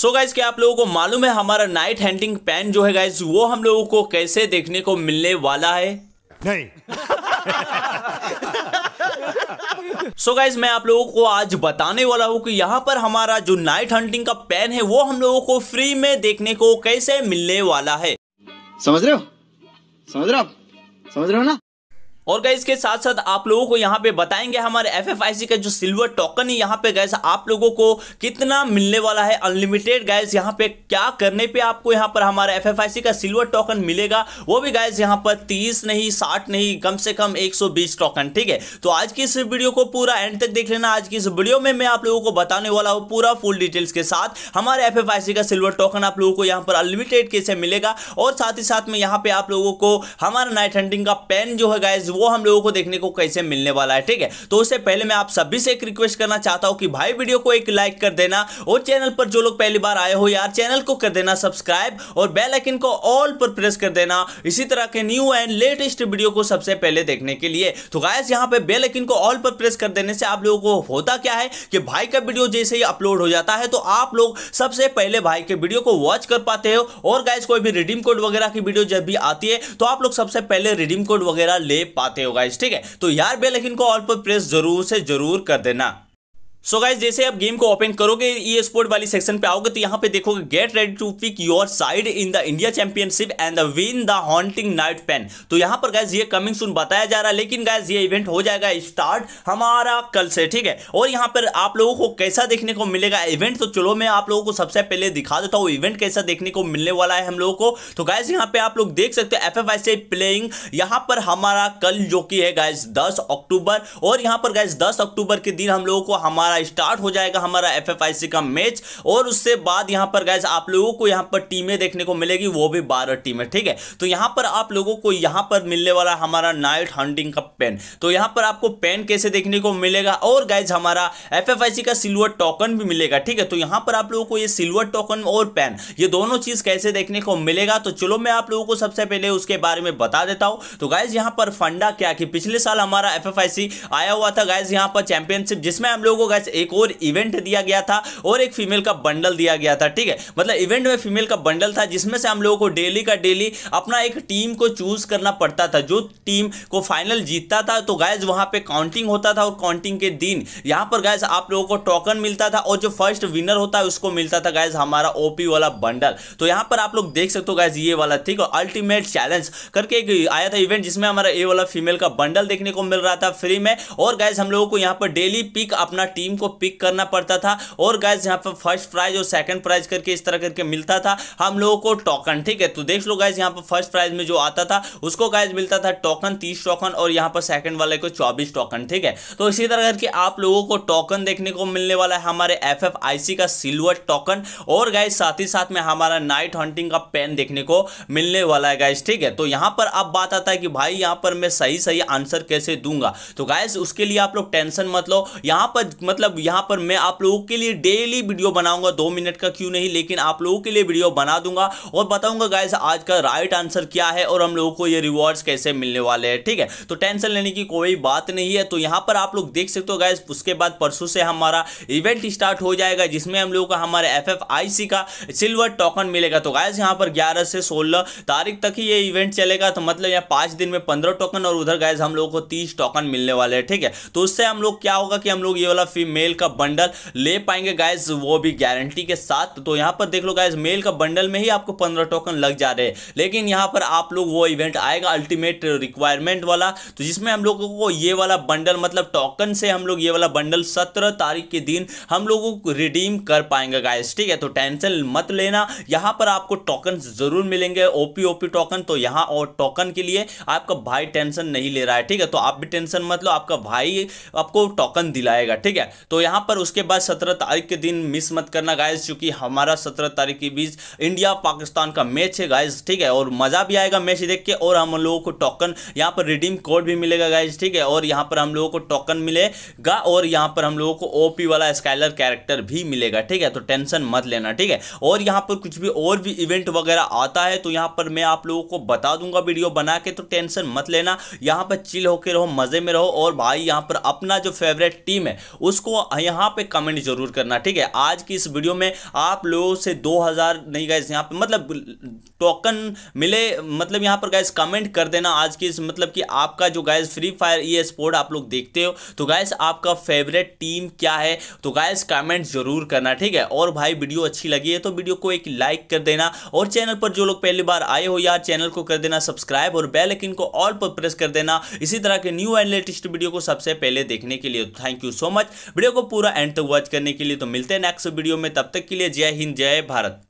so guys क्या आप लोगों को मालूम है हमारा नाइट हैंडिंग पैन जो है गाइज वो हम लोगों को कैसे देखने को मिलने वाला है नहीं सो so गाइज मैं आप लोगों को आज बताने वाला हूँ कि यहाँ पर हमारा जो नाइट हंटिंग का पैन है वो हम लोगों को फ्री में देखने को कैसे मिलने वाला है समझ रहे हो समझ रहे हो समझ रहे हो ना और गैस के साथ साथ आप लोगों को यहाँ पे बताएंगे हमारे एफ एफ आई सी का जो सिल्वर टोकन है यहाँ पे गैस आप लोगों को कितना मिलने वाला है अनलिमिटेड गैस यहाँ पे क्या करने पे आपको यहाँ पर हमारा एफ एफ आई सी का सिल्वर टोकन मिलेगा वो भी गैस यहाँ पर तीस नहीं साठ नहीं कम से कम एक टोकन ठीक है तो आज की इस वीडियो को पूरा एंड तक देख लेना आज की इस वीडियो में मैं आप लोगों को बताने वाला हूँ पूरा फुल डिटेल्स के साथ हमारे एफ एफ आई सी का सिल्वर टोकन आप लोगों को यहाँ पर अनलिमिटेड कैसे मिलेगा और साथ ही साथ में यहाँ पे आप लोगों को हमारा नाइट हंडिंग का पेन जो है गैस वो हम लोगों को देखने को कैसे मिलने वाला है ठीक है तो उससे पहले मैं आप सभी से एक रिक्वेस्ट करना चाहता हूँ कि भाई वीडियो को एक लाइक कर देना और चैनल पर जो लोग पहली बार आए हो यार चैनल को कर देना सब्सक्राइब और बेल आइकन को ऑल पर प्रेस कर देना इसी तरह के न्यू एंड लेटेस्ट वीडियो को सबसे पहले देखने के लिए तो गायस यहाँ पे बेल आइकन को ऑल पर प्रेस कर देने से आप लोगों को होता क्या है कि भाई का वीडियो जैसे ही अपलोड हो जाता है तो आप लोग सबसे पहले भाई के वीडियो को वॉच कर पाते हो और गायस कोई भी रिडीम कोड वगैरह की वीडियो जब भी आती है तो आप लोग सबसे पहले रिडीम कोड वगैरह ले पाते पाते हो गाइस ठीक है तो यार बेल आइकन को ऑल पर प्रेस जरूर से जरूर कर देना सो so गाइज जैसे आप गेम को ओपन करोगे ई स्पोर्ट वाली सेक्शन पे आओगे तो यहाँ पे देखोगे get ready to pick your side in the India championship and win the haunting night pan तो यहाँ पर गाइज ये कमिंग सुन बताया जा रहा है लेकिन गाइज ये इवेंट हो जाएगा स्टार्ट हमारा कल से ठीक है और यहाँ पर आप लोगों को कैसा देखने को मिलेगा इवेंट तो चलो मैं आप लोगों को सबसे पहले दिखा देता हूँ इवेंट कैसा देखने को मिलने वाला है हम लोगों को तो गाइज यहाँ पे आप लोग देख सकते हो एफ एफ आई से प्लेइंग यहाँ पर हमारा कल जो कि है गाइज दस अक्टूबर और यहाँ पर गाइज दस अक्टूबर के दिन हम लोगों को हमारा हमारा स्टार्ट हो जाएगा हमारा एफ का मैच और उससे बाद यहाँ पर गैस आप लोगों को यहाँ पर टीमें देखने को मिलेगी वो भी बारह टीमें ठीक है तो यहाँ पर आप लोगों को यहाँ पर मिलने वाला हमारा नाइट हंडिंग का पेन तो यहाँ पर आपको पेन कैसे देखने को मिलेगा और गैस हमारा एफ का सिल्वर टोकन भी मिलेगा ठीक है तो यहाँ पर आप लोगों को ये सिल्वर टोकन और पेन ये दोनों चीज कैसे देखने को मिलेगा तो चलो मैं आप लोगों को सबसे पहले उसके बारे में बता देता हूँ तो गाइज यहाँ पर फंडा क्या कि पिछले साल हमारा एफ आया हुआ था गाइज यहाँ पर चैंपियनशिप जिसमें हम लोगों को गाइस एक और इवेंट दिया गया था और एक फीमेल का बंडल दिया गया था ठीक है मतलब इवेंट में फीमेल का बंडल था जिसमें से हम लोगों को डेली का डेली अपना एक टीम को चूज करना पड़ता था जो टीम को फाइनल जीतता था तो गैस वहां पर काउंटिंग होता था और काउंटिंग के दिन यहां पर गैस आप लोगों को टोकन मिलता था और जो फर्स्ट विनर होता है उसको मिलता था गैस हमारा ओपी वाला बंडल तो यहां पर आप लोग देख सकते हो गैस ये वाला ठीक है अल्टीमेट चैलेंज करके एक आया था इवेंट जिसमें हमारा ए वाला फीमेल का बंडल देखने को मिल रहा था फ्री में और गायस हम लोगों को यहां पर डेली पिक अपना टीम टीम को पिक करना पड़ता था और गाइज यहाँ पर फर्स्ट प्राइज और सेकंड प्राइज करके इस तरह करके मिलता था हम लोगों को टोकन ठीक है तो देख लो गाइज यहाँ पर फर्स्ट प्राइज में जो आता था उसको गाइज मिलता था टोकन तीस टोकन और यहाँ पर सेकंड वाले को चौबीस टोकन ठीक है तो इसी तरह करके आप लोगों को टोकन देखने को मिलने वाला है हमारे एफ का सिल्वर टोकन और गाइज साथ ही साथ में हमारा नाइट हंटिंग का पेन देखने को मिलने वाला है गाइज ठीक है तो यहाँ पर अब बात आता है कि भाई यहाँ पर मैं सही सही आंसर कैसे दूंगा तो गाइज उसके लिए आप लोग टेंशन मत लो यहाँ पर मतलब मतलब यहाँ पर मैं आप लोगों के लिए डेली वीडियो बनाऊंगा दो मिनट का क्यों नहीं लेकिन आप लोगों के लिए वीडियो बना दूंगा और बताऊंगा गाइस आज का राइट आंसर क्या है और हम लोगों को ये रिवॉर्ड्स कैसे मिलने वाले हैं ठीक है तो टेंशन लेने की कोई बात नहीं है तो यहाँ पर आप लोग देख सकते हो गाइज उसके बाद परसों से हमारा इवेंट स्टार्ट हो जाएगा जिसमें हम लोगों का हमारे एफ का सिल्वर टोकन मिलेगा तो गाइज यहाँ पर ग्यारह से सोलह तारीख तक ही ये इवेंट चलेगा तो मतलब यहाँ पाँच दिन में पंद्रह टोकन और उधर गाइज हम लोग को तीस टोकन मिलने वाले हैं ठीक है तो उससे हम लोग क्या होगा कि हम लोग ये वाला फी मेल का बंडल ले पाएंगे गाइज वो भी गारंटी के साथ तो यहाँ पर देख लो गाइज मेल का बंडल में ही आपको पंद्रह टोकन लग जा रहे हैं लेकिन यहाँ पर आप लोग वो इवेंट आएगा अल्टीमेट रिक्वायरमेंट वाला तो जिसमें हम लोगों को ये वाला बंडल मतलब टोकन से हम लोग ये वाला बंडल सत्रह तारीख के दिन हम लोगों को रिडीम कर पाएंगे गाइज ठीक है तो टेंशन मत लेना यहाँ पर आपको टोकन जरूर मिलेंगे ओपी ओपी टोकन तो यहाँ और टोकन के लिए आपका भाई टेंशन नहीं ले रहा है ठीक है तो आप भी टेंशन मत लो आपका भाई आपको टोकन दिलाएगा ठीक है तो यहाँ पर उसके बाद सत्रह तारीख के दिन मिस मत करना गायज चूंकि हमारा सत्रह तारीख के बीच इंडिया पाकिस्तान का मैच है गायज ठीक है और मज़ा भी आएगा मैच देख के और हम लोगों को टोकन यहाँ पर रिडीम कोड भी मिलेगा गायज ठीक है और यहाँ पर हम लोगों को टोकन मिलेगा और यहाँ पर हम लोगों को ओपी वाला स्काइलर कैरेक्टर भी मिलेगा ठीक है तो टेंशन मत लेना ठीक है और यहाँ पर कुछ भी और भी इवेंट वगैरह आता है तो यहाँ पर मैं आप लोगों को बता दूंगा वीडियो बना के तो टेंशन मत लेना यहाँ पर चिल होकर रहो मज़े में रहो और भाई यहाँ पर अपना जो फेवरेट टीम है उसको उसको यहाँ पे कमेंट जरूर करना ठीक है आज की इस वीडियो में आप लोगों से 2000 नहीं गए यहाँ पे मतलब टोकन मिले मतलब यहाँ पर गैस कमेंट कर देना आज की इस मतलब कि आपका जो guys Free Fire esport आप लोग देखते हो तो गैस आपका फेवरेट टीम क्या है तो गैस कमेंट जरूर करना ठीक है और भाई वीडियो अच्छी लगी है तो वीडियो को एक लाइक कर देना और चैनल पर जो लोग पहली बार आए हो यार चैनल को कर देना सब्सक्राइब और बेल आइकन को ऑल पर प्रेस कर देना इसी तरह के न्यू एंड लेटेस्ट वीडियो को सबसे पहले देखने के लिए thank you so much video को पूरा एंड तक वॉच करने के लिए तो मिलते हैं नेक्स्ट वीडियो में तब तक के लिए जय हिंद जय भारत